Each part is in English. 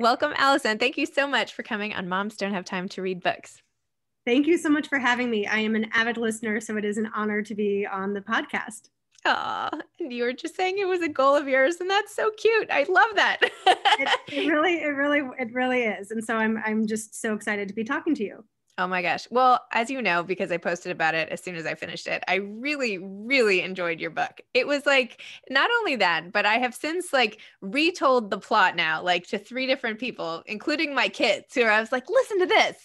Welcome, Allison. Thank you so much for coming on Moms Don't Have Time to Read Books. Thank you so much for having me. I am an avid listener, so it is an honor to be on the podcast. Oh, you were just saying it was a goal of yours, and that's so cute. I love that. it, it really, it really, it really is. And so I'm, I'm just so excited to be talking to you. Oh my gosh. Well, as you know, because I posted about it as soon as I finished it, I really, really enjoyed your book. It was like, not only that, but I have since like retold the plot now, like to three different people, including my kids, who I was like, listen to this.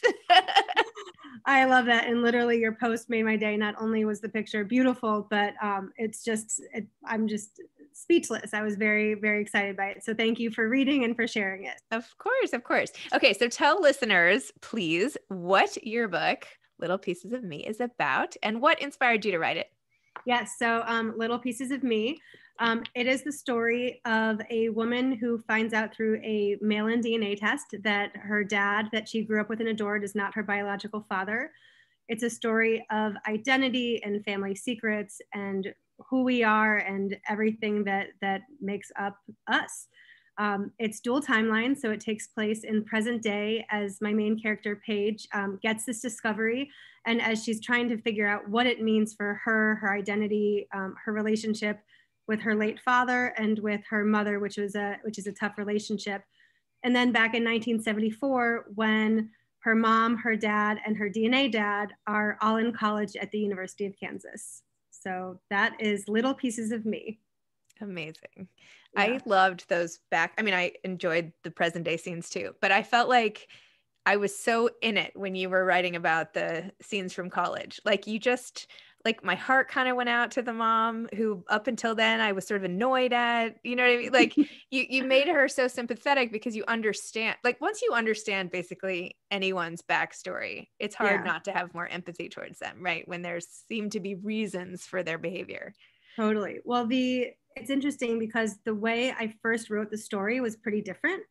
I love that. And literally, your post made my day. Not only was the picture beautiful, but um, it's just, it, I'm just speechless. I was very, very excited by it. So thank you for reading and for sharing it. Of course, of course. Okay, so tell listeners, please, what your book, Little Pieces of Me, is about and what inspired you to write it. Yes, so um, Little Pieces of Me. Um, it is the story of a woman who finds out through a mail in DNA test that her dad, that she grew up with and adored, is not her biological father. It's a story of identity and family secrets and who we are and everything that that makes up us. Um, it's dual timeline, so it takes place in present day as my main character, Paige, um, gets this discovery. And as she's trying to figure out what it means for her, her identity, um, her relationship with her late father and with her mother, which, was a, which is a tough relationship. And then back in 1974, when her mom, her dad, and her DNA dad are all in college at the University of Kansas. So that is Little Pieces of Me. Amazing. Yeah. I loved those back. I mean, I enjoyed the present day scenes too, but I felt like I was so in it when you were writing about the scenes from college. Like you just like my heart kind of went out to the mom who up until then I was sort of annoyed at, you know what I mean? Like you you made her so sympathetic because you understand like once you understand basically anyone's backstory, it's hard yeah. not to have more empathy towards them, right? When there seem to be reasons for their behavior. Totally. Well, the it's interesting because the way I first wrote the story was pretty different.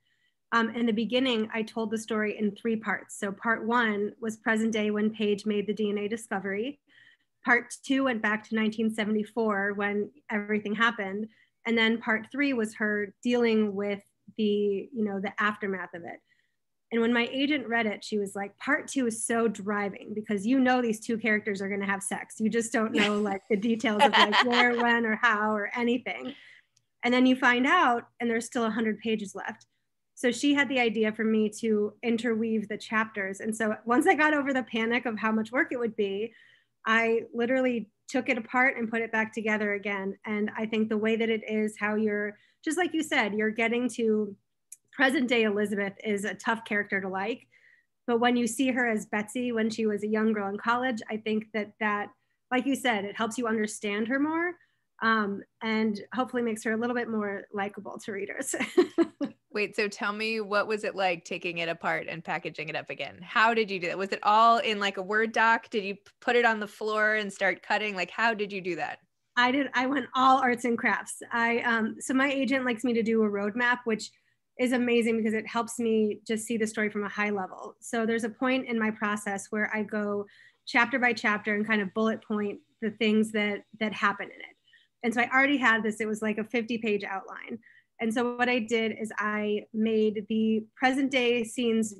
Um, in the beginning, I told the story in three parts. So part one was present day when Paige made the DNA discovery. Part two went back to 1974 when everything happened. And then part three was her dealing with the, you know, the aftermath of it. And when my agent read it, she was like, part two is so driving because you know these two characters are gonna have sex. You just don't know like the details of like where, when, or how or anything. And then you find out, and there's still 100 pages left. So she had the idea for me to interweave the chapters. And so once I got over the panic of how much work it would be, I literally took it apart and put it back together again. And I think the way that it is, how you're, just like you said, you're getting to present day Elizabeth is a tough character to like. But when you see her as Betsy when she was a young girl in college, I think that that, like you said, it helps you understand her more um, and hopefully makes her a little bit more likable to readers. Wait, so tell me what was it like taking it apart and packaging it up again? How did you do that? Was it all in like a Word doc? Did you put it on the floor and start cutting? Like, how did you do that? I did. I went all arts and crafts. I um, so my agent likes me to do a roadmap, which is amazing because it helps me just see the story from a high level. So there's a point in my process where I go chapter by chapter and kind of bullet point the things that that happen in it. And so I already had this, it was like a 50 page outline. And so what I did is I made the present day scenes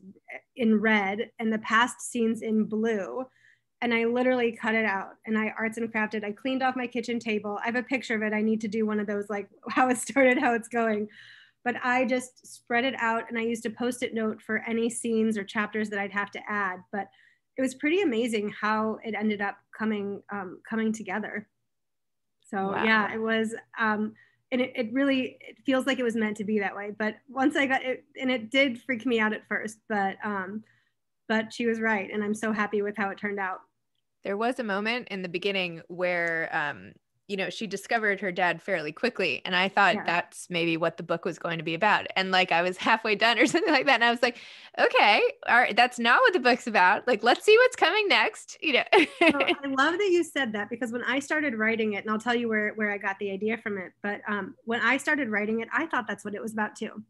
in red and the past scenes in blue. And I literally cut it out and I arts and crafted. I cleaned off my kitchen table. I have a picture of it. I need to do one of those, like how it started, how it's going. But I just spread it out and I used a post it note for any scenes or chapters that I'd have to add. But it was pretty amazing how it ended up coming um, coming together. So wow. yeah, it was, um, and it, it really it feels like it was meant to be that way. But once I got it, and it did freak me out at first, but um, but she was right, and I'm so happy with how it turned out. There was a moment in the beginning where um, you know, she discovered her dad fairly quickly. And I thought yeah. that's maybe what the book was going to be about. And like I was halfway done or something like that. And I was like, okay, all right, that's not what the book's about. Like, let's see what's coming next. You know. I love that you said that because when I started writing it, and I'll tell you where, where I got the idea from it, but um, when I started writing it, I thought that's what it was about too.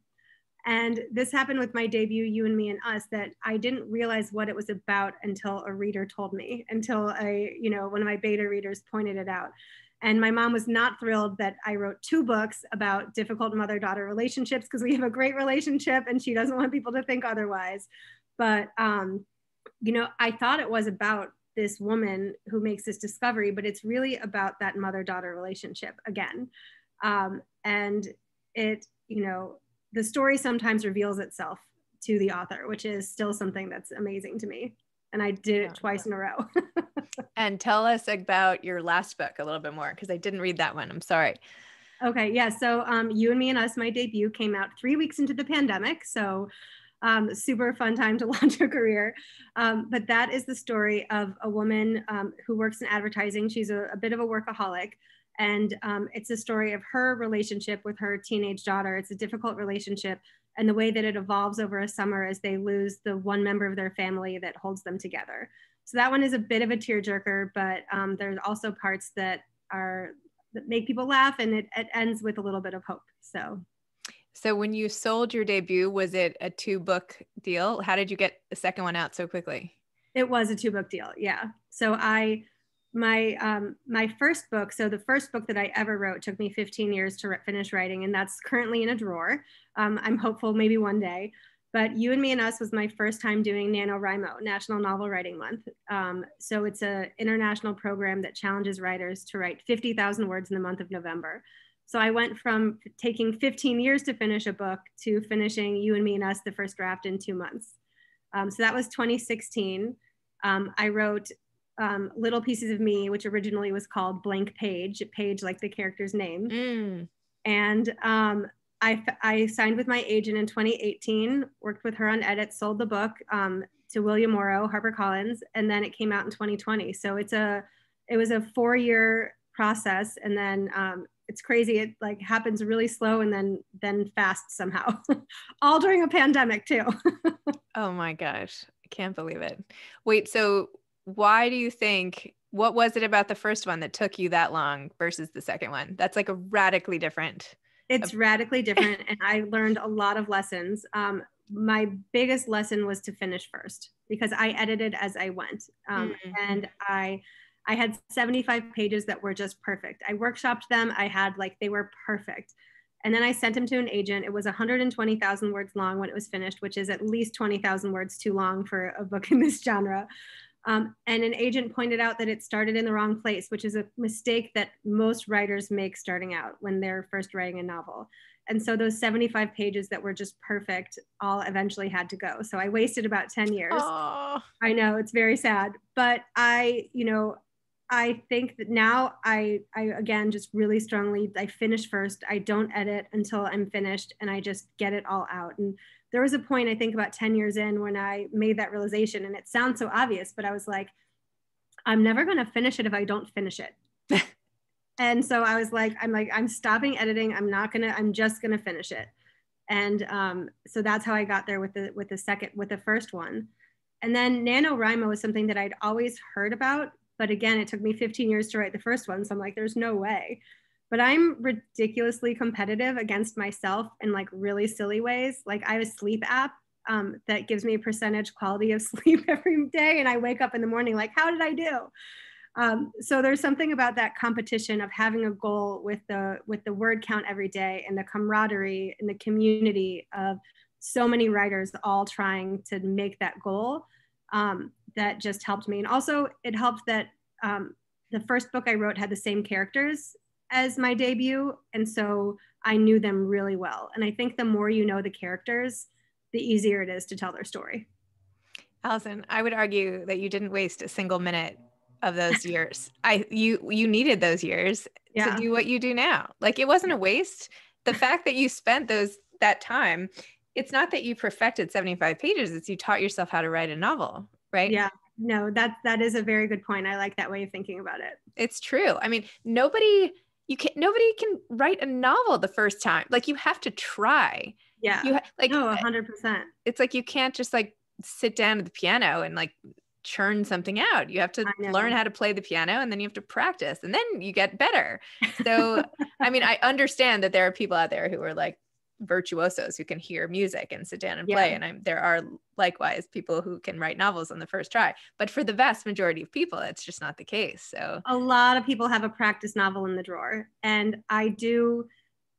And this happened with my debut, You and Me and Us, that I didn't realize what it was about until a reader told me, until I, you know, one of my beta readers pointed it out. And my mom was not thrilled that I wrote two books about difficult mother daughter relationships because we have a great relationship and she doesn't want people to think otherwise. But, um, you know, I thought it was about this woman who makes this discovery, but it's really about that mother daughter relationship again. Um, and it, you know, the story sometimes reveals itself to the author, which is still something that's amazing to me and I did it twice in a row. and tell us about your last book a little bit more because I didn't read that one. I'm sorry. Okay, yeah. So, um, You and Me and Us, my debut came out three weeks into the pandemic. So, um, super fun time to launch a career. Um, but that is the story of a woman um, who works in advertising. She's a, a bit of a workaholic. And um, it's a story of her relationship with her teenage daughter. It's a difficult relationship and the way that it evolves over a summer as they lose the one member of their family that holds them together. So that one is a bit of a tearjerker, but um, there's also parts that are that make people laugh, and it, it ends with a little bit of hope. So. So when you sold your debut, was it a two book deal? How did you get the second one out so quickly? It was a two book deal. Yeah. So I my um, my first book so the first book that i ever wrote took me 15 years to re- finish writing and that's currently in a drawer um, i'm hopeful maybe one day but you and me and us was my first time doing nanowrimo national novel writing month um, so it's an international program that challenges writers to write 50000 words in the month of november so i went from taking 15 years to finish a book to finishing you and me and us the first draft in two months um, so that was 2016 um, I wrote um, Little Pieces of Me, which originally was called Blank Page, Page like the character's name. Mm. And um, I, I signed with my agent in 2018, worked with her on edits, sold the book um, to William Morrow, HarperCollins, and then it came out in 2020. So it's a, it was a four year process. And then um, it's crazy. It like happens really slow and then, then fast somehow, all during a pandemic too. oh my gosh. I can't believe it. Wait, so why do you think what was it about the first one that took you that long versus the second one? That's like a radically different. It's radically different. And I learned a lot of lessons. Um, my biggest lesson was to finish first because I edited as I went. Um, mm. And I, I had 75 pages that were just perfect. I workshopped them. I had like, they were perfect. And then I sent them to an agent. It was 120,000 words long when it was finished, which is at least 20,000 words too long for a book in this genre. Um, and an agent pointed out that it started in the wrong place, which is a mistake that most writers make starting out when they're first writing a novel. And so those 75 pages that were just perfect all eventually had to go. So I wasted about 10 years. Aww. I know it's very sad, but I, you know, I think that now I, I again just really strongly I finish first. I don't edit until I'm finished, and I just get it all out. And there was a point I think about 10 years in when I made that realization and it sounds so obvious, but I was like, I'm never going to finish it if I don't finish it. and so I was like, I'm like, I'm stopping editing. I'm not going to, I'm just going to finish it. And um, so that's how I got there with the, with the second, with the first one. And then NaNoWriMo was something that I'd always heard about. But again, it took me 15 years to write the first one. So I'm like, there's no way but I'm ridiculously competitive against myself in like really silly ways. Like I have a sleep app um, that gives me percentage quality of sleep every day, and I wake up in the morning like, how did I do? Um, so there's something about that competition of having a goal with the with the word count every day and the camaraderie and the community of so many writers all trying to make that goal um, that just helped me. And also, it helped that um, the first book I wrote had the same characters as my debut. And so I knew them really well. And I think the more you know the characters, the easier it is to tell their story. Allison, I would argue that you didn't waste a single minute of those years. I you you needed those years yeah. to do what you do now. Like it wasn't a waste. The fact that you spent those that time, it's not that you perfected 75 pages, it's you taught yourself how to write a novel, right? Yeah. No, that that is a very good point. I like that way of thinking about it. It's true. I mean, nobody you can't nobody can write a novel the first time like you have to try yeah you ha- like no 100% eh, it's like you can't just like sit down at the piano and like churn something out you have to learn how to play the piano and then you have to practice and then you get better so i mean i understand that there are people out there who are like virtuosos who can hear music and sit down and play. Yeah. And I'm, there are likewise people who can write novels on the first try. But for the vast majority of people, it's just not the case. So a lot of people have a practice novel in the drawer. And I do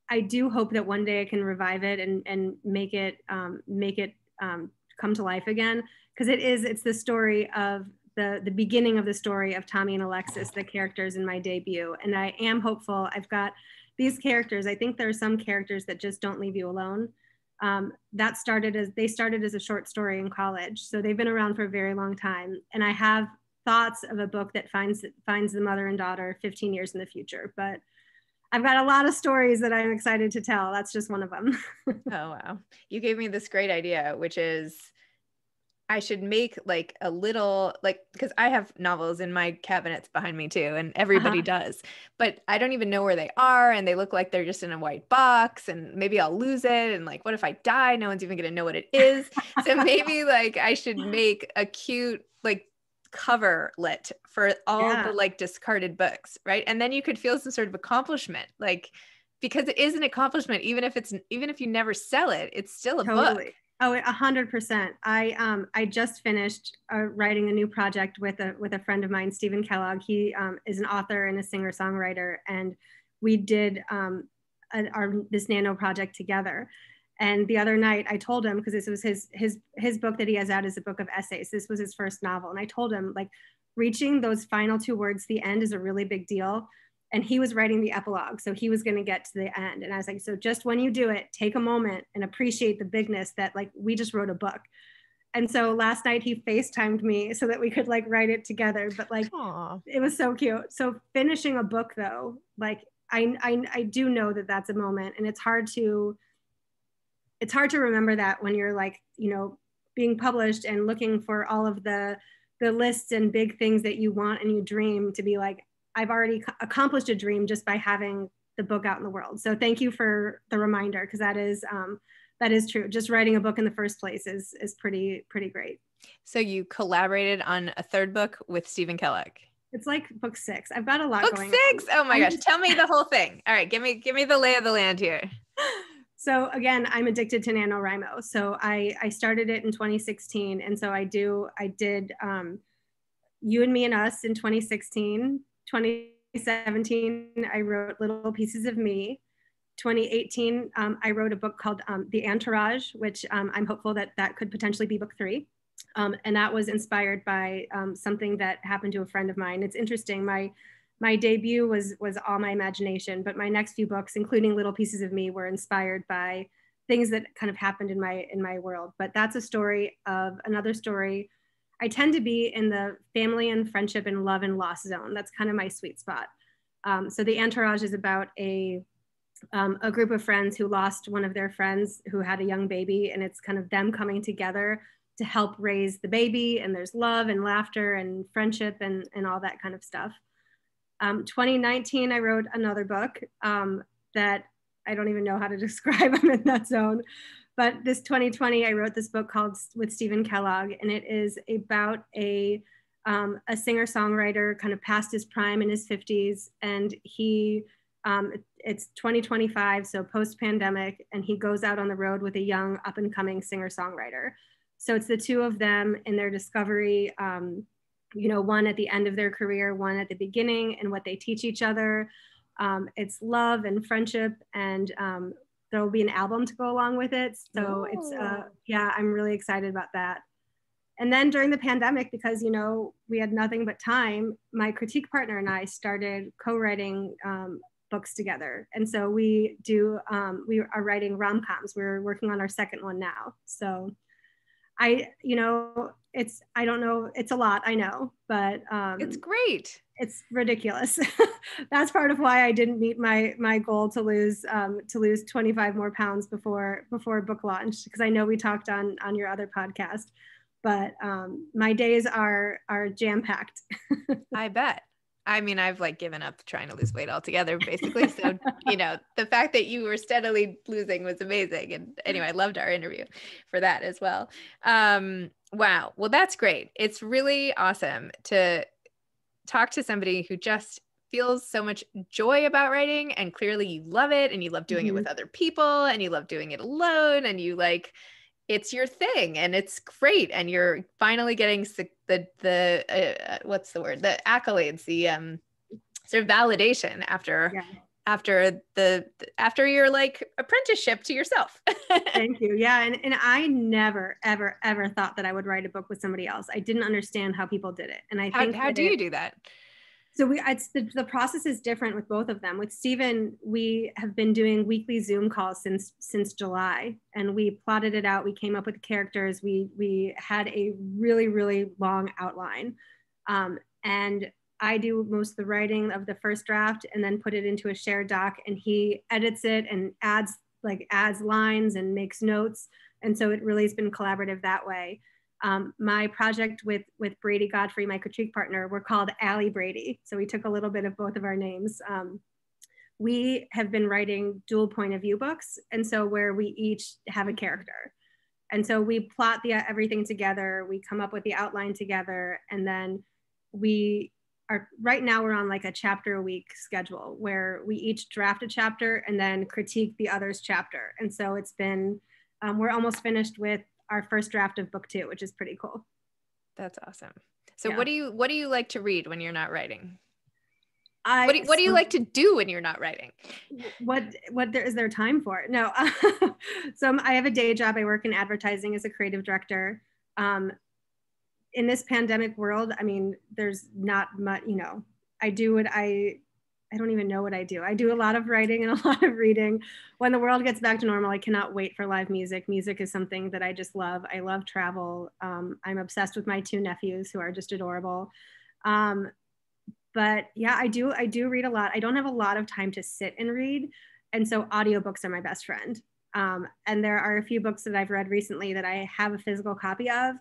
I do hope that one day I can revive it and and make it um, make it um, come to life again because it is it's the story of the the beginning of the story of Tommy and Alexis, the characters in my debut, and I am hopeful. I've got these characters, I think there are some characters that just don't leave you alone. Um, that started as they started as a short story in college, so they've been around for a very long time. And I have thoughts of a book that finds finds the mother and daughter 15 years in the future, but. I've got a lot of stories that I'm excited to tell. That's just one of them. oh, wow. You gave me this great idea, which is I should make like a little like because I have novels in my cabinets behind me too, and everybody uh-huh. does. But I don't even know where they are, and they look like they're just in a white box. And maybe I'll lose it, and like, what if I die? No one's even gonna know what it is. so maybe like I should make a cute like coverlet for all yeah. the like discarded books, right? And then you could feel some sort of accomplishment, like because it is an accomplishment, even if it's even if you never sell it, it's still a totally. book Oh, a hundred percent. I um, I just finished uh, writing a new project with a with a friend of mine, Stephen Kellogg. He um, is an author and a singer songwriter, and we did um, a, our this nano project together. And the other night, I told him because this was his his his book that he has out is a book of essays. This was his first novel, and I told him like reaching those final two words, the end, is a really big deal and he was writing the epilogue so he was going to get to the end and i was like so just when you do it take a moment and appreciate the bigness that like we just wrote a book and so last night he FaceTimed me so that we could like write it together. But like Aww. it was so cute. So finishing a book though, like I, I I do know that that's a moment, and it's hard to it's hard to remember that when you're like you know being published and looking for all of the the lists and big things that you want and you dream to be like I've already accomplished a dream just by having the book out in the world. So thank you for the reminder because that is um, that is true. Just writing a book in the first place is is pretty pretty great. So you collaborated on a third book with Stephen Kellogg. It's like book six. I've got a lot. Book six. On. Oh my gosh! Tell me the whole thing. All right, give me give me the lay of the land here. So again, I'm addicted to NaNoWriMo. So I I started it in 2016, and so I do I did. Um, you and me and us in 2016 2017, I wrote Little Pieces of Me. 2018, um, I wrote a book called um, The Entourage, which um, I'm hopeful that that could potentially be book three. Um, and that was inspired by um, something that happened to a friend of mine. It's interesting. My my debut was was all my imagination, but my next few books, including Little Pieces of Me, were inspired by things that kind of happened in my in my world. But that's a story of another story I tend to be in the family and friendship and love and loss zone. That's kind of my sweet spot. Um, so the entourage is about a um, a group of friends who lost one of their friends who had a young baby, and it's kind of them coming together to help raise the baby. And there's love and laughter and friendship and and all that kind of stuff. Um, 2019, I wrote another book um, that I don't even know how to describe. I'm in that zone. But this 2020, I wrote this book called with Stephen Kellogg, and it is about a um, a singer songwriter, kind of past his prime in his 50s, and he um, it's 2025, so post pandemic, and he goes out on the road with a young up and coming singer songwriter. So it's the two of them in their discovery. Um, you know, one at the end of their career, one at the beginning, and what they teach each other. Um, it's love and friendship, and um, there will be an album to go along with it. So Ooh. it's, uh, yeah, I'm really excited about that. And then during the pandemic, because you know we had nothing but time, my critique partner and I started co-writing um, books together. And so we do, um, we are writing rom coms. We're working on our second one now. So I, you know, it's I don't know, it's a lot, I know, but um, it's great. It's ridiculous. That's part of why I didn't meet my my goal to lose um, to lose 25 more pounds before before book launch because I know we talked on on your other podcast, but um, my days are are jam packed. I bet. I mean, I've like given up trying to lose weight altogether, basically. So, you know, the fact that you were steadily losing was amazing. And anyway, I loved our interview for that as well. Um, Wow. Well, that's great. It's really awesome to talk to somebody who just feels so much joy about writing and clearly you love it and you love doing mm-hmm. it with other people and you love doing it alone and you like it's your thing and it's great and you're finally getting the the, uh, uh, what's the word the accolades the um sort of validation after yeah after the after your like apprenticeship to yourself thank you yeah and, and i never ever ever thought that i would write a book with somebody else i didn't understand how people did it and i how, think how do it, you do that so we it's the, the process is different with both of them with stephen we have been doing weekly zoom calls since since july and we plotted it out we came up with characters we we had a really really long outline um, and I do most of the writing of the first draft and then put it into a shared doc and he edits it and adds like adds lines and makes notes. And so it really has been collaborative that way. Um, my project with with Brady Godfrey, my critique partner, we're called Allie Brady. So we took a little bit of both of our names. Um, we have been writing dual point of view books, and so where we each have a character, and so we plot the everything together. We come up with the outline together, and then we right now we're on like a chapter a week schedule where we each draft a chapter and then critique the other's chapter. And so it's been um, we're almost finished with our first draft of book two, which is pretty cool. That's awesome. So yeah. what do you what do you like to read when you're not writing? I, what, do, what do you like to do when you're not writing? What what there is there time for? No, so um, I have a day job. I work in advertising as a creative director. Um, in this pandemic world, I mean, there's not much, you know, I do what I, I don't even know what I do. I do a lot of writing and a lot of reading. When the world gets back to normal, I cannot wait for live music. Music is something that I just love. I love travel. Um, I'm obsessed with my two nephews who are just adorable. Um, but yeah, I do, I do read a lot. I don't have a lot of time to sit and read. And so audiobooks are my best friend. Um, and there are a few books that I've read recently that I have a physical copy of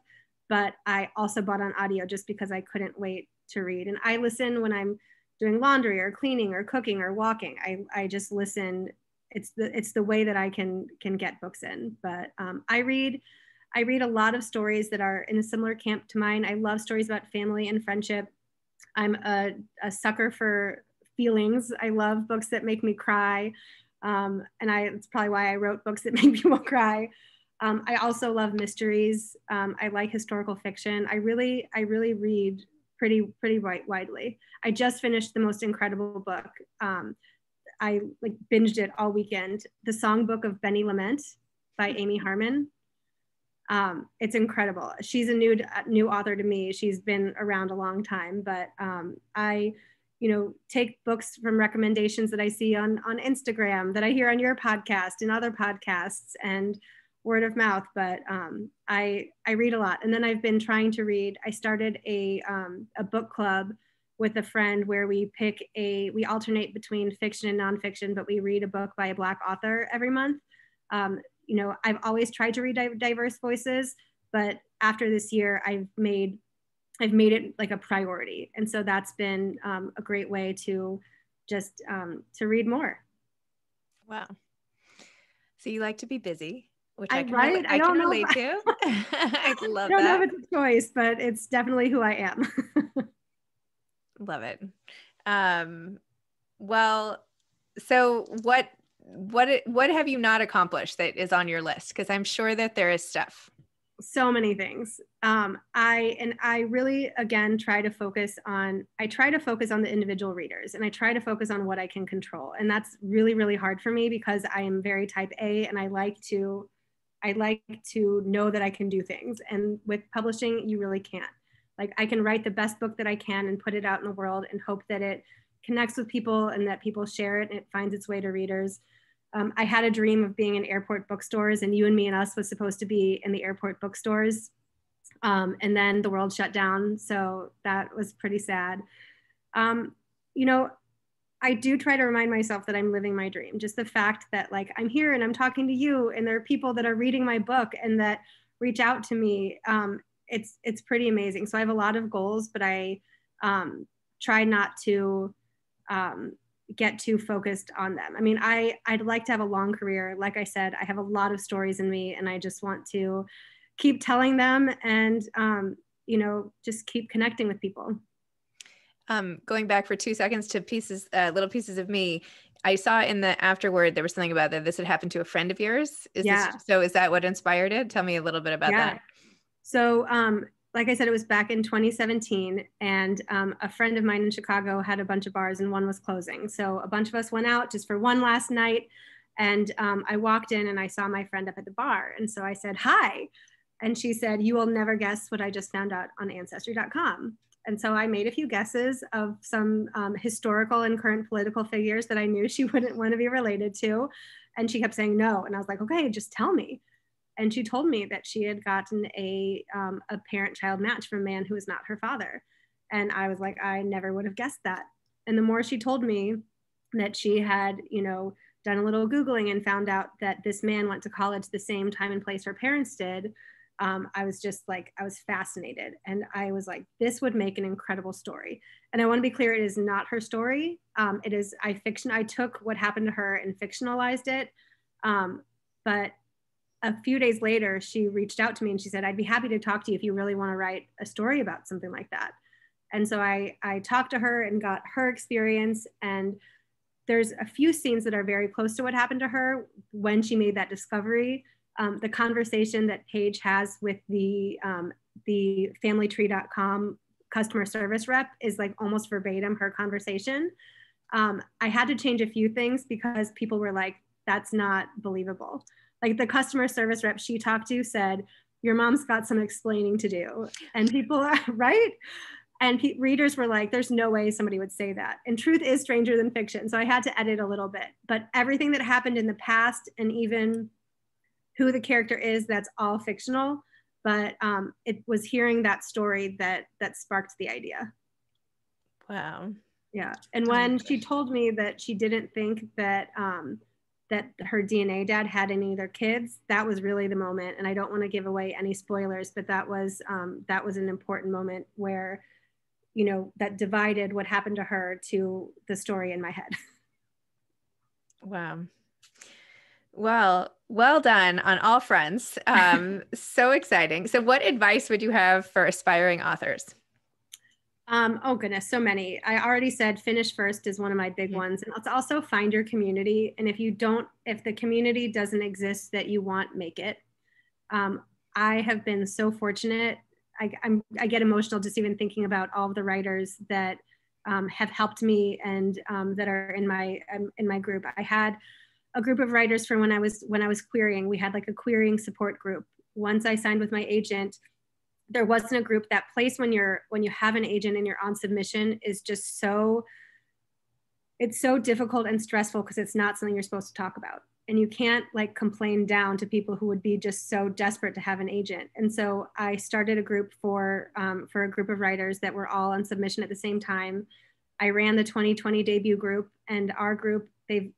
but I also bought on audio just because I couldn't wait to read. And I listen when I'm doing laundry or cleaning or cooking or walking. I, I just listen. It's the it's the way that I can can get books in. But um, I read I read a lot of stories that are in a similar camp to mine. I love stories about family and friendship. I'm a, a sucker for feelings. I love books that make me cry. Um, and I, it's probably why I wrote books that make people cry. Um, I also love mysteries. Um, I like historical fiction. I really, I really read pretty, pretty wide, widely. I just finished the most incredible book. Um, I like binged it all weekend. The Songbook of Benny Lament by hmm. Amy Harmon. Um, it's incredible. She's a new, uh, new author to me. She's been around a long time, but um, I, you know, take books from recommendations that I see on on Instagram, that I hear on your podcast, and other podcasts, and word of mouth, but um, I, I read a lot. And then I've been trying to read, I started a, um, a book club with a friend where we pick a, we alternate between fiction and nonfiction, but we read a book by a Black author every month. Um, you know, I've always tried to read diverse voices, but after this year, I've made I've made it like a priority, and so that's been um, a great way to just um, to read more. Wow. So you like to be busy which I, I can, right? relate, I, I can relate I, to. I love I don't that. know if it's a choice, but it's definitely who I am. love it. Um, well, so what what what have you not accomplished that is on your list? Because I'm sure that there is stuff. So many things. Um, I and I really again try to focus on. I try to focus on the individual readers, and I try to focus on what I can control, and that's really really hard for me because I am very type A, and I like to I like to know that I can do things. And with publishing, you really can't. Like I can write the best book that I can and put it out in the world and hope that it connects with people and that people share it and it finds its way to readers. Um, I had a dream of being in airport bookstores, and you and me and us was supposed to be in the airport bookstores. Um, and then the world shut down. So that was pretty sad. Um, you know, I do try to remind myself that I'm living my dream. Just the fact that like I'm here and I'm talking to you, and there are people that are reading my book and that reach out to me. Um, it's it's pretty amazing. So I have a lot of goals, but I um, try not to um, get too focused on them. I mean, I I'd like to have a long career. Like I said, I have a lot of stories in me, and I just want to keep telling them and um, you know just keep connecting with people um, going back for two seconds to pieces, uh, little pieces of me. I saw in the afterward there was something about that this had happened to a friend of yours. Is yeah. This, so is that what inspired it? Tell me a little bit about yeah. that. So um, like I said, it was back in 2017, and um, a friend of mine in Chicago had a bunch of bars, and one was closing. So a bunch of us went out just for one last night, and um, I walked in and I saw my friend up at the bar, and so I said hi, and she said, "You will never guess what I just found out on Ancestry.com." And so I made a few guesses of some um, historical and current political figures that I knew she wouldn't want to be related to. And she kept saying no. And I was like, okay, just tell me. And she told me that she had gotten a, um, a parent child match from a man who was not her father. And I was like, I never would have guessed that. And the more she told me that she had, you know, done a little Googling and found out that this man went to college the same time and place her parents did, um, I was just like, I was fascinated. And I was like, this would make an incredible story. And I want to be clear, it is not her story. Um, it is, I fiction, I took what happened to her and fictionalized it. Um, but a few days later, she reached out to me and she said, I'd be happy to talk to you if you really want to write a story about something like that. And so I, I talked to her and got her experience. And there's a few scenes that are very close to what happened to her when she made that discovery um, the conversation that Paige has with the um, the FamilyTree.com customer service rep is like almost verbatim her conversation. Um, I had to change a few things because people were like, "That's not believable." Like the customer service rep she talked to said, "Your mom's got some explaining to do," and people are right. And pe- readers were like, "There's no way somebody would say that." And truth is stranger than fiction, so I had to edit a little bit. But everything that happened in the past, and even who the character is that's all fictional but um, it was hearing that story that that sparked the idea wow yeah and when she told me that she didn't think that um, that her dna dad had any other kids that was really the moment and i don't want to give away any spoilers but that was um, that was an important moment where you know that divided what happened to her to the story in my head wow well, well done on all fronts. Um, so exciting. So, what advice would you have for aspiring authors? Um, oh goodness, so many. I already said finish first is one of my big yeah. Mm-hmm. ones, and it's also find your community. And if you don't, if the community doesn't exist that you want, make it. Um, I have been so fortunate. I, I'm, I get emotional just even thinking about all the writers that um, have helped me and um, that are in my um, in my group. I had a group of writers from when I was when I was querying. We had like a querying support group. Once I signed with my agent, there wasn't a group. That place when you're when you have an agent and you're on submission is just so it's so difficult and stressful because it's not something you're supposed to talk about. And you can't like complain down to people who would be just so desperate to have an agent. And so I started a group for um, for a group of writers that were all on submission at the same time. I ran the 2020 debut group, and our group they've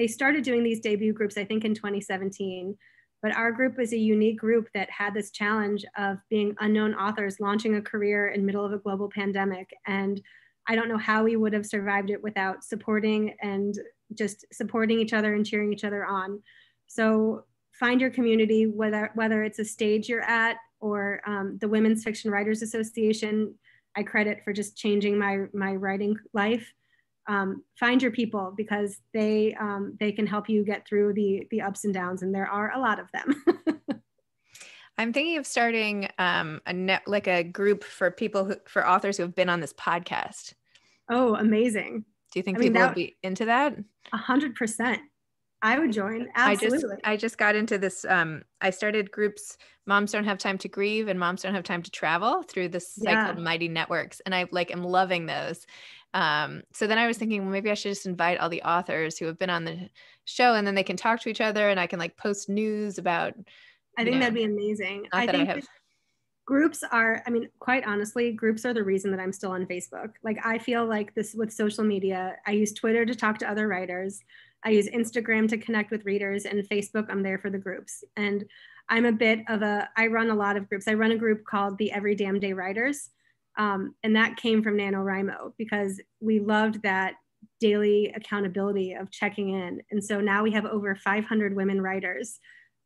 they started doing these debut groups, I think in 2017. But our group was a unique group that had this challenge of being unknown authors launching a career in middle of a global pandemic. And I don't know how we would have survived it without supporting and just supporting each other and cheering each other on. So find your community, whether, whether it's a stage you're at or um, the Women's Fiction Writers Association, I credit for just changing my, my writing life um, find your people because they um, they can help you get through the the ups and downs, and there are a lot of them. I'm thinking of starting um, a net like a group for people who, for authors who have been on this podcast. Oh, amazing! Do you think I people would be into that? A hundred percent. I would join. Absolutely. I just, I just got into this. Um, I started groups, Moms Don't Have Time to Grieve and Moms Don't Have Time to Travel through this site yeah. called Mighty Networks. And I like am loving those. Um, so then I was thinking, well, maybe I should just invite all the authors who have been on the show and then they can talk to each other and I can like post news about. I think know, that'd be amazing. I think I groups are, I mean, quite honestly, groups are the reason that I'm still on Facebook. Like, I feel like this with social media, I use Twitter to talk to other writers. I use Instagram to connect with readers and Facebook, I'm there for the groups. And I'm a bit of a, I run a lot of groups. I run a group called the Every Damn Day Writers, um, and that came from NaNoWriMo because we loved that daily accountability of checking in. And so now we have over 500 women writers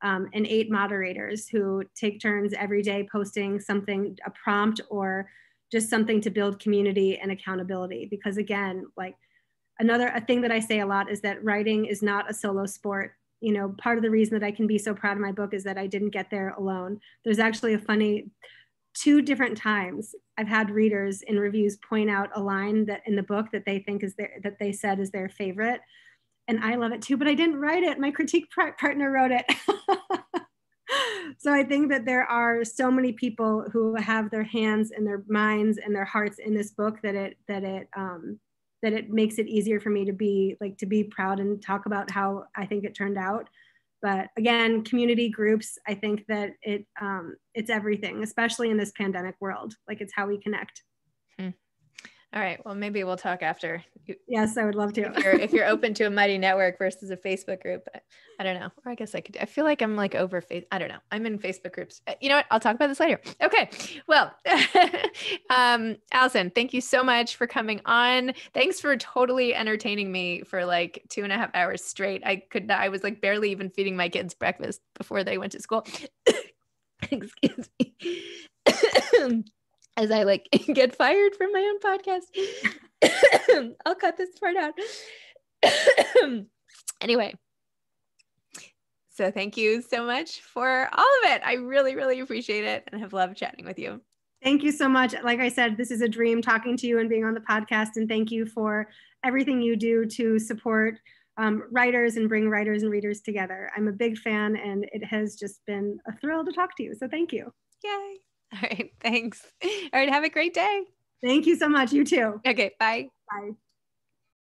um, and eight moderators who take turns every day posting something, a prompt or just something to build community and accountability. Because again, like another a thing that I say a lot is that writing is not a solo sport. You know, part of the reason that I can be so proud of my book is that I didn't get there alone. There's actually a funny two different times I've had readers in reviews point out a line that in the book that they think is their that they said is their favorite. And I love it too, but I didn't write it. My critique partner wrote it. so I think that there are so many people who have their hands and their minds and their hearts in this book that it that it um, that it makes it easier for me to be like to be proud and talk about how I think it turned out. But again, community groups, I think that it um, it's everything, especially in this pandemic world. Like it's how we connect. Hmm. All right. Well, maybe we'll talk after. Yes, I would love to. If you're, if you're open to a mighty network versus a Facebook group, I, I don't know. Or I guess I could. I feel like I'm like over face. I don't know. I'm in Facebook groups. Uh, you know what? I'll talk about this later. Okay. Well, um, Allison, thank you so much for coming on. Thanks for totally entertaining me for like two and a half hours straight. I could. Not, I was like barely even feeding my kids breakfast before they went to school. Excuse me. as I like get fired from my own podcast. I'll cut this part out. anyway. So thank you so much for all of it. I really, really appreciate it and have loved chatting with you. Thank you so much. Like I said, this is a dream talking to you and being on the podcast. And thank you for everything you do to support um, writers and bring writers and readers together. I'm a big fan, and it has just been a thrill to talk to you. So thank you. Yay. All right. Thanks. All right. Have a great day. Thank you so much. You too. Okay. Bye. Bye.